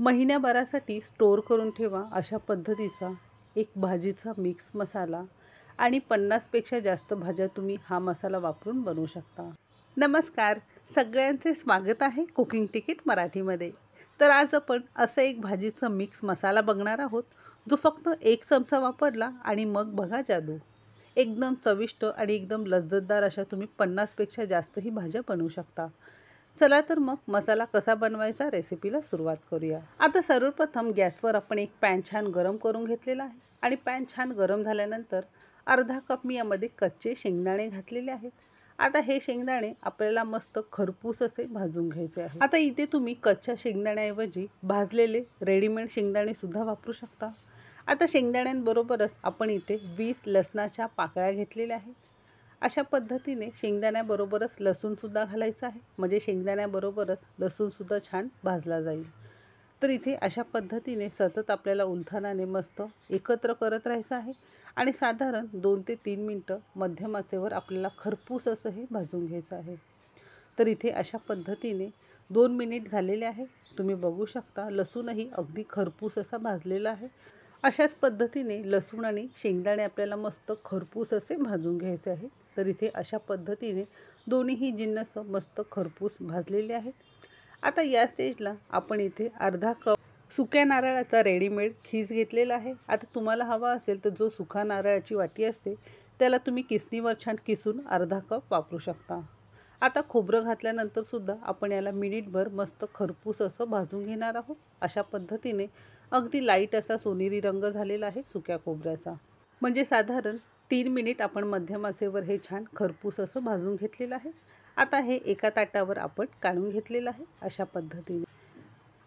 महिन्याभरासाठी store करून ठेवा अशा पद्धतीचा एक भाजीचा मिक्स मसाला आणि पन्नासपेक्षा जास्त भाज्या तुम्ही हा मसाला वापरून बनवू शकता नमस्कार सगळ्यांचे स्वागत आहे कुकिंग तिकीट मराठीमध्ये तर आज आपण असं एक भाजीचा मिक्स मसाला बघणार आहोत जो फक्त एक चमचा वापरला आणि मग बघा जादू एकदम चविष्ट आणि एकदम लज्जतदार अशा तुम्ही पन्नासपेक्षा जास्त ही भाज्या बनवू शकता चला तर मग मसाला कसा बनवायचा रेसिपीला सुरुवात करूया आता सर्वप्रथम गॅसवर आपण एक पॅन छान गरम करून घेतलेला आहे आणि पॅन छान गरम झाल्यानंतर अर्धा कप मी यामध्ये कच्चे शेंगदाणे घातलेले आहेत आता हे शेंगदाणे आपल्याला मस्त खरपूस असे भाजून घ्यायचे आहे आता इथे तुम्ही कच्च्या शेंगदाण्याऐवजी भाजलेले रेडीमेड शेंगदाणेसुद्धा वापरू शकता आता शेंगदाण्यांबरोबरच आपण इथे वीस लसणाच्या पाकळ्या घेतलेल्या आहेत अशा पद्धतीने शेंगदाण्याबरोबरच लसूणसुद्धा घालायचं आहे म्हणजे शेंगदाण्याबरोबरच लसूणसुद्धा छान भाजला जाईल तर इथे अशा पद्धतीने सतत आपल्याला उलथानाने मस्त एकत्र करत राहायचं आहे आणि साधारण दोन ते तीन मिनटं मध्यम आचेवर आपल्याला खरपूस असं हे भाजून घ्यायचं आहे तर इथे अशा पद्धतीने दोन मिनिट झालेले आहे तुम्ही बघू शकता लसूणही अगदी खरपूस असा भाजलेला आहे अशाच पद्धतीने लसूण आणि शेंगदाणे आपल्याला मस्त खरपूस असे भाजून घ्यायचे आहेत तर इथे अशा पद्धतीने दोन्हीही जिन्नस मस्त खरपूस भाजलेले आहेत आता या स्टेजला आपण इथे अर्धा कप सुक्या नारळाचा रेडीमेड खीस घेतलेला आहे आता तुम्हाला हवा असेल तर जो सुखा नारळाची वाटी असते त्याला तुम्ही किसनीवर छान किसून अर्धा कप वापरू शकता आता खोबरं घातल्यानंतर सुद्धा आपण याला मिनिटभर मस्त खरपूस असं भाजून घेणार आहोत अशा पद्धतीने अगदी लाईट असा सोनेरी रंग झालेला आहे सुक्या खोबऱ्याचा म्हणजे साधारण तीन मिनिट आपण मध्यम आचेवर हे छान खरपूस असं भाजून घेतलेलं आहे आता हे एका ताटावर आपण काढून घेतलेलं आहे अशा पद्धतीने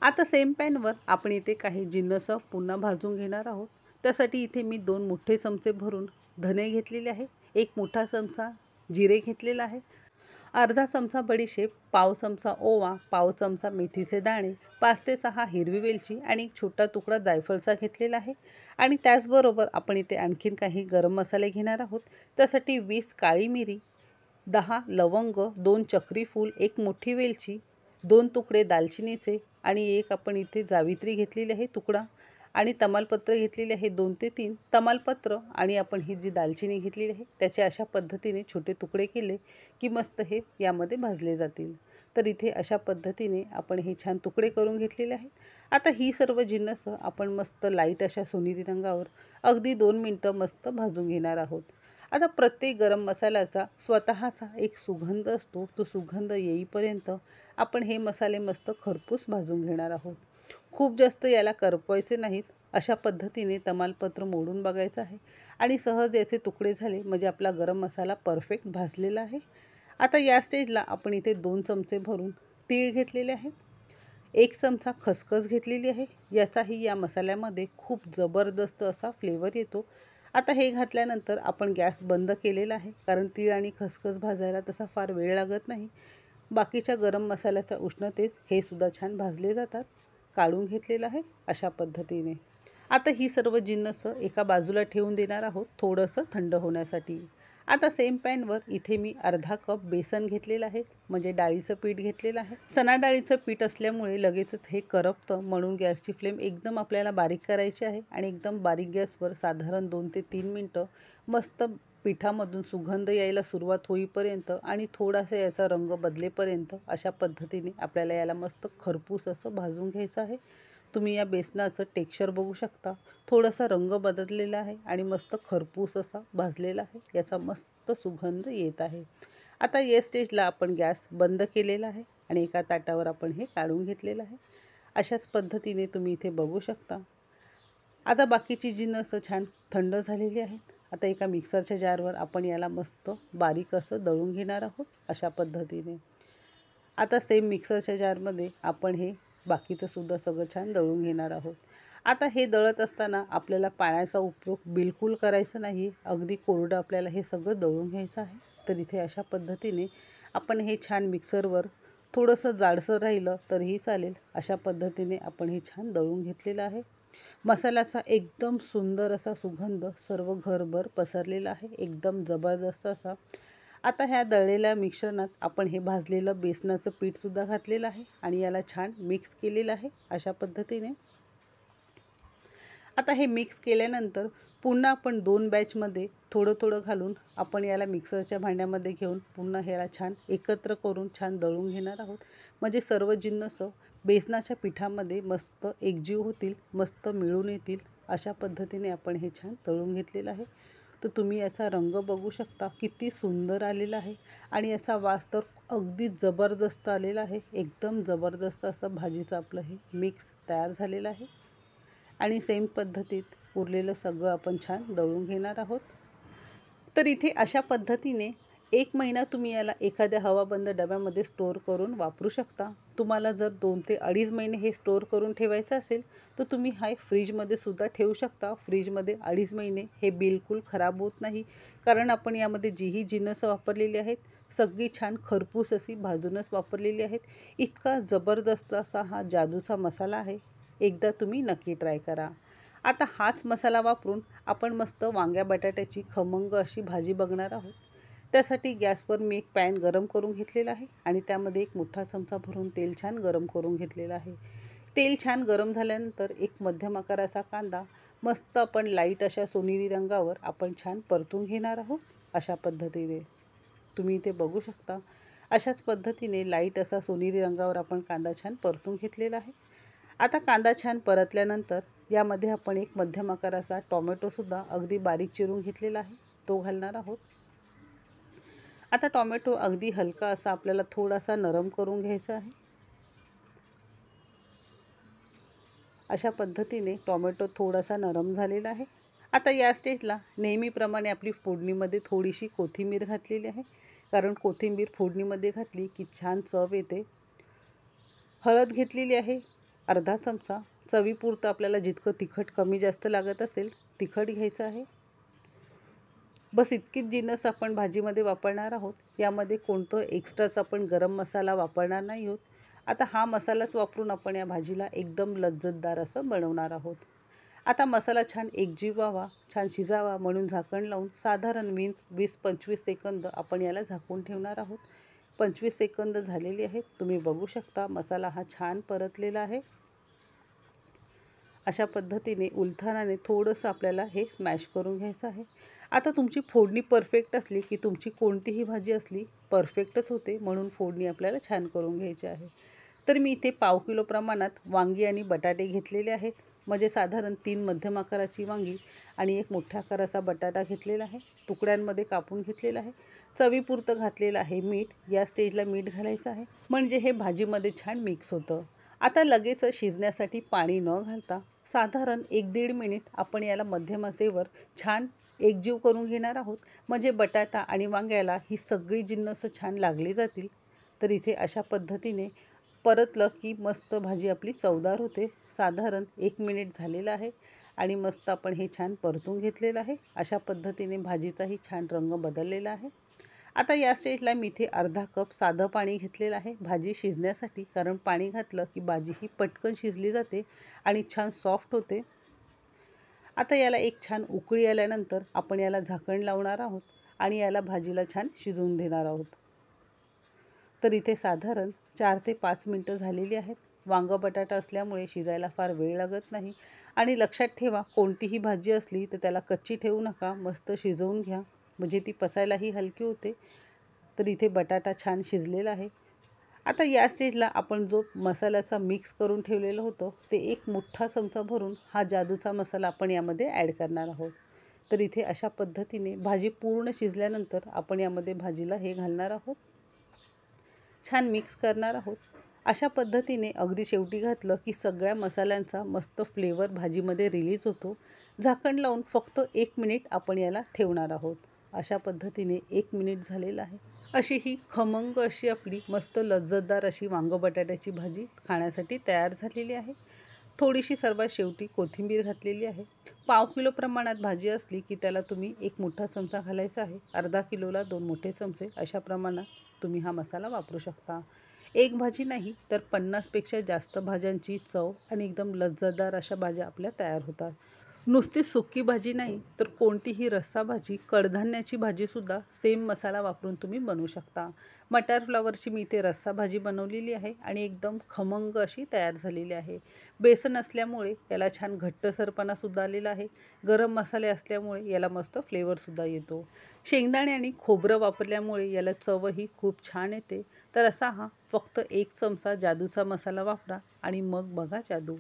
आता सेम पॅनवर आपण इथे काही जिन्नस पुन्हा भाजून घेणार आहोत त्यासाठी इथे मी दोन मोठे चमचे भरून धने घेतलेले आहे एक मोठा चमचा जिरे घेतलेला आहे अर्धा चमचा बडीशेप पाव चमचा ओवा पाव चमचा मेथीचे दाणे पाच ते सहा हिरवी वेलची आणि एक छोटा तुकडा जायफळचा घेतलेला आहे आणि त्याचबरोबर आपण इथे आणखीन काही गरम मसाले घेणार आहोत त्यासाठी वीस काळी मिरी दहा लवंग दोन चक्री फूल एक मोठी वेलची दोन तुकडे दालचिनीचे आणि एक आपण इथे जावित्री घेतलेली आहे तुकडा आणि तमालपत्र घेतलेले आहे दोन ते तीन तमालपत्र आणि आपण ही जी दालचिनी घेतलेली आहे त्याचे अशा पद्धतीने छोटे तुकडे केले की मस्त हे यामध्ये भाजले जातील तर इथे अशा पद्धतीने आपण हे छान तुकडे करून घेतलेले आहेत आता ही सर्व जिन्नसं आपण मस्त लाईट अशा सोनेरी रंगावर अगदी दोन मिनटं मस्त भाजून घेणार आहोत आता प्रत्येक गरम मसाल्याचा स्वतःचा एक सुगंध असतो तो सुगंध येईपर्यंत आपण हे मसाले मस्त खरपूस भाजून घेणार आहोत खूप जास्त याला करपवायचे नाहीत अशा पद्धतीने तमालपत्र मोडून बघायचं आहे आणि सहज याचे तुकडे झाले म्हणजे आपला गरम मसाला परफेक्ट भाजलेला आहे आता या स्टेजला आपण इथे दोन चमचे भरून तीळ घेतलेले आहेत एक चमचा खसखस घेतलेली आहे याचाही या मसाल्यामध्ये खूप जबरदस्त असा फ्लेवर येतो आता हे घातल्यानंतर आपण गॅस बंद केलेला आहे कारण तीळ आणि खसखस भाजायला तसा फार वेळ लागत नाही बाकीच्या गरम मसाल्याचा उष्णतेच हे सुद्धा छान भाजले जातात काढून घेतलेलं आहे अशा पद्धतीने आता ही सर्व जिन्नसं एका बाजूला ठेवून देणार आहोत थोडंसं थंड होण्यासाठी आता सेम पॅनवर इथे मी अर्धा कप बेसन घेतलेलं आहे म्हणजे डाळीचं पीठ घेतलेलं आहे चणा डाळीचं पीठ असल्यामुळे लगेचच हे करपतं म्हणून गॅसची फ्लेम एकदम आपल्याला बारीक करायची आहे आणि एकदम बारीक गॅसवर साधारण दोन ते तीन मिनटं मस्त पिठामधून सुगंध यायला सुरुवात होईपर्यंत आणि थोडासा याचा रंग बदलेपर्यंत अशा पद्धतीने आपल्याला याला मस्त खरपूस असं भाजून घ्यायचं आहे तुम्ही या बेसनाचं टेक्स्चर बघू शकता थोडासा रंग बदललेला आहे आणि मस्त खरपूस असा भाजलेला आहे याचा मस्त सुगंध येत आहे आता या स्टेजला आपण गॅस बंद केलेला आहे आणि एका ताटावर आपण हे काढून घेतलेलं आहे अशाच पद्धतीने तुम्ही इथे बघू शकता आता बाकीची जी नसं छान थंड झालेली आहेत आता एका मिक्सरच्या जारवर आपण याला मस्त बारीक असं दळून घेणार आहोत अशा पद्धतीने आता सेम मिक्सरच्या जारमध्ये आपण हे बाकीचं सुद्धा सगळं छान दळून घेणार आहोत आता हे दळत असताना आपल्याला पाण्याचा उपयोग बिलकुल करायचा नाही अगदी कोरडं आपल्याला हे सगळं दळून घ्यायचं आहे तर इथे अशा पद्धतीने आपण हे छान मिक्सरवर थोडंसं जाडसं राहिलं तरीही चालेल अशा पद्धतीने आपण हे छान दळून घेतलेलं आहे मसाल्याचा एकदम सुंदर असा सुगंध सर्व घरभर पसरलेला आहे एकदम जबरदस्त असा आता ह्या दळलेल्या मिश्रणात आपण हे भाजलेलं बेसनाचं पीठसुद्धा घातलेलं आहे आणि याला छान मिक्स केलेलं आहे अशा पद्धतीने आता हे मिक्स केल्यानंतर पुन्हा आपण दोन बॅचमध्ये थोडं थोडं घालून आपण याला मिक्सरच्या भांड्यामध्ये घेऊन पुन्हा ह्याला छान एकत्र करून छान दळून घेणार आहोत म्हणजे सर्व जिन्नस बेसनाच्या पिठामध्ये मस्त एकजीव होतील मस्त मिळून येतील अशा पद्धतीने आपण हे छान तळून घेतलेलं आहे तर तुम्ही याचा रंग बघू शकता किती सुंदर आलेला आहे आणि याचा वास तर अगदी जबरदस्त आलेला आहे एकदम जबरदस्त असं भाजीचं आपलं हे मिक्स तयार झालेलं आहे आणि सेम पद्धतीत उरलेलं सगळं आपण छान दळून घेणार आहोत तर इथे अशा पद्धतीने एक महिना तुम्ही याला एखाद्या हवाबंद डब्यामध्ये स्टोअर करून वापरू शकता तुम्हाला जर दोन ते अडीच महिने हे स्टोअर करून ठेवायचं असेल तर तुम्ही हाय फ्रीजमध्ये सुद्धा ठेवू शकता फ्रीजमध्ये अडीच महिने हे बिलकुल खराब होत नाही कारण आपण यामध्ये जीही जिनस वापरलेली आहेत सगळी छान खरपूस अशी भाजूनच वापरलेली आहेत इतका जबरदस्त असा हा जादूचा मसाला आहे एकदा तुम्ही नक्की ट्राय करा आता हाच मसाला वापरून आपण मस्त वांग्या बटाट्याची खमंग अशी भाजी बघणार आहोत त्यासाठी गॅसवर मी एक पॅन गरम करून घेतलेला आहे आणि त्यामध्ये एक मोठा चमचा भरून तेल छान गरम करून घेतलेला आहे तेल छान गरम झाल्यानंतर एक मध्यम आकाराचा कांदा मस्त आपण लाईट अशा सोनेरी रंगावर आपण छान परतून घेणार आहोत अशा पद्धतीने तुम्ही इथे बघू शकता अशाच पद्धतीने लाईट असा सोनेरी रंगावर आपण कांदा छान परतून घेतलेला आहे आता कांदा छान परतल्यानंतर यामध्ये आपण एक मध्यम आकाराचा टॉमॅटोसुद्धा अगदी बारीक चिरून घेतलेला आहे तो घालणार आहोत आता टॉमॅटो अगदी हलका असा आपल्याला थोडासा नरम करून घ्यायचा आहे अशा पद्धतीने टॉमॅटो थोडासा नरम झालेला आहे आता या स्टेजला नेहमीप्रमाणे आपली फोडणीमध्ये थोडीशी कोथिंबीर घातलेली आहे कारण कोथिंबीर फोडणीमध्ये घातली की छान चव येते हळद घेतलेली आहे अर्धा चमचा चवीपुरतं आपल्याला जितकं तिखट कमी जास्त लागत असेल तिखट घ्यायचं आहे बस इतकीच जिनस आपण भाजीमध्ये वापरणार आहोत यामध्ये कोणतं एक्स्ट्राच आपण गरम मसाला वापरणार नाही आहोत आता हा मसालाच वापरून आपण या भाजीला एकदम लज्जतदार असं बनवणार आहोत आता मसाला छान एकजीव व्हावा छान शिजावा म्हणून झाकण लावून साधारण वीस वीस पंचवीस सेकंद आपण याला झाकून ठेवणार आहोत पंचवीस सेकंद झालेली आहेत तुम्ही बघू शकता मसाला हा छान परतलेला आहे अशा पद्धतीने उलथानाने थोडंसं आपल्याला हे स्मॅश करून घ्यायचं आहे आता तुमची फोडणी परफेक्ट असली की तुमची कोणतीही भाजी असली परफेक्टच होते म्हणून फोडणी आपल्याला छान करून घ्यायची आहे तर मी इथे पाव किलो प्रमाणात वांगी आणि बटाटे घेतलेले आहेत म्हणजे साधारण तीन मध्यम आकाराची वांगी आणि एक मोठ्या आकाराचा बटाटा घेतलेला आहे तुकड्यांमध्ये कापून घेतलेला आहे चवीपुरतं घातलेलं आहे मीठ या स्टेजला मीठ घालायचं आहे म्हणजे हे भाजीमध्ये छान मिक्स होतं आता लगेच शिजण्यासाठी पाणी न घालता साधारण एक दीड मिनिट आपण याला मध्यमासेवर छान एकजीव करून घेणार आहोत म्हणजे बटाटा आणि वांग्याला ही सगळी जिन्नस छान लागली जातील तर इथे अशा पद्धतीने परतलं की मस्त भाजी आपली चवदार होते साधारण एक मिनिट झालेलं आहे आणि मस्त आपण हे छान परतून घेतलेलं आहे अशा पद्धतीने भाजीचाही छान रंग बदललेला आहे आता या स्टेजला मी इथे अर्धा कप साधं पाणी घेतलेलं आहे भाजी शिजण्यासाठी कारण पाणी घातलं की भाजी ही पटकन शिजली जाते आणि छान सॉफ्ट होते आता याला एक छान उकळी आल्यानंतर आपण याला झाकण लावणार आहोत आणि याला भाजीला छान शिजवून देणार आहोत तर इथे साधारण चार ते पाच मिनटं झालेली आहेत वांग बटाटा असल्यामुळे शिजायला फार वेळ लागत नाही आणि लक्षात ठेवा कोणतीही भाजी असली तर त्याला कच्ची ठेवू नका मस्त शिजवून घ्या म्हणजे ती पसायलाही हलकी होते तर इथे बटाटा छान शिजलेला आहे आता या स्टेजला आपण जो मसाल्याचा मिक्स करून ठेवलेलं होतं ते एक मोठा चमचा भरून हा जादूचा मसाला आपण यामध्ये ॲड करणार आहोत तर इथे अशा पद्धतीने भाजी पूर्ण शिजल्यानंतर आपण यामध्ये भाजीला हे घालणार आहोत छान मिक्स करणार आहोत अशा पद्धतीने अगदी शेवटी घातलं की सगळ्या मसाल्यांचा मस्त फ्लेवर भाजीमध्ये रिलीज होतो झाकण लावून फक्त एक मिनिट आपण याला ठेवणार आहोत अशा पद्धतीने एक मिनिट झालेलं आहे अशी ही खमंग अशी आपली मस्त लज्जतदार अशी वांग बटाट्याची भाजी खाण्यासाठी तयार झालेली आहे थोडीशी सर्वात शेवटी कोथिंबीर घातलेली आहे पाव किलो प्रमाणात भाजी असली की त्याला तुम्ही एक मोठा चमचा घालायचा आहे अर्धा किलोला दोन मोठे चमचे अशा प्रमाणात तुम्ही हा मसाला वापरू शकता एक भाजी नाही तर पन्नासपेक्षा जास्त भाज्यांची चव आणि एकदम लज्जतदार अशा भाज्या आपल्या तयार होतात नुसती सुकी भाजी नाही तर कोणतीही रस्सा भाजी कडधान्याची भाजीसुद्धा सेम मसाला वापरून तुम्ही बनवू शकता मटार फ्लावरची मी इथे रस्सा भाजी बनवलेली आहे आणि एकदम खमंग अशी तयार झालेली आहे बेसन असल्यामुळे याला छान घट्ट सरपणासुद्धा आलेला आहे गरम मसाले असल्यामुळे याला मस्त फ्लेवरसुद्धा येतो शेंगदाणे आणि खोबरं वापरल्यामुळे याला चवही खूप छान येते तर असा हा फक्त एक चमचा जादूचा मसाला वापरा आणि मग बघा जादू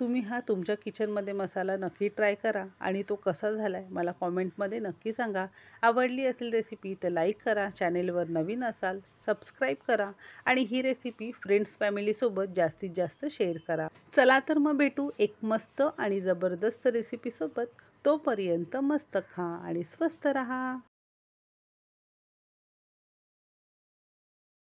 तुम्ही हा तुमच्या किचनमध्ये मसाला नक्की ट्राय करा आणि तो कसा झाला आहे मला कॉमेंटमध्ये नक्की सांगा आवडली असेल रेसिपी तर लाईक करा चॅनेलवर नवीन असाल सबस्क्राईब करा आणि ही रेसिपी फ्रेंड्स फॅमिलीसोबत जास्तीत जास्त शेअर करा चला तर मग भेटू एक मस्त आणि जबरदस्त रेसिपीसोबत तोपर्यंत मस्त खा आणि स्वस्त रहा